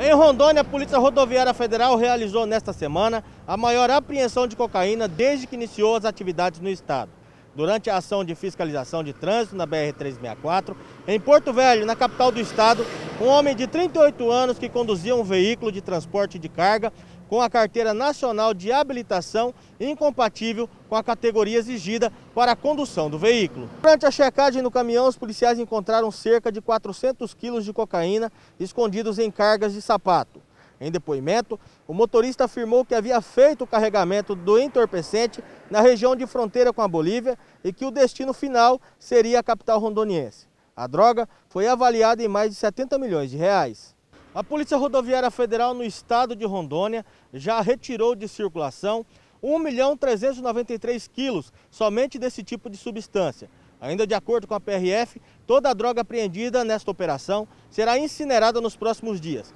Em Rondônia, a Polícia Rodoviária Federal realizou nesta semana a maior apreensão de cocaína desde que iniciou as atividades no estado. Durante a ação de fiscalização de trânsito na BR-364, em Porto Velho, na capital do estado, um homem de 38 anos que conduzia um veículo de transporte de carga com a carteira nacional de habilitação incompatível com a categoria exigida para a condução do veículo. Durante a checagem no caminhão, os policiais encontraram cerca de 400 quilos de cocaína escondidos em cargas de sapato. Em depoimento, o motorista afirmou que havia feito o carregamento do entorpecente na região de fronteira com a Bolívia e que o destino final seria a capital rondoniense. A droga foi avaliada em mais de 70 milhões de reais. A Polícia Rodoviária Federal no estado de Rondônia já retirou de circulação 1 milhão 393 quilos somente desse tipo de substância. Ainda de acordo com a PRF, toda a droga apreendida nesta operação será incinerada nos próximos dias.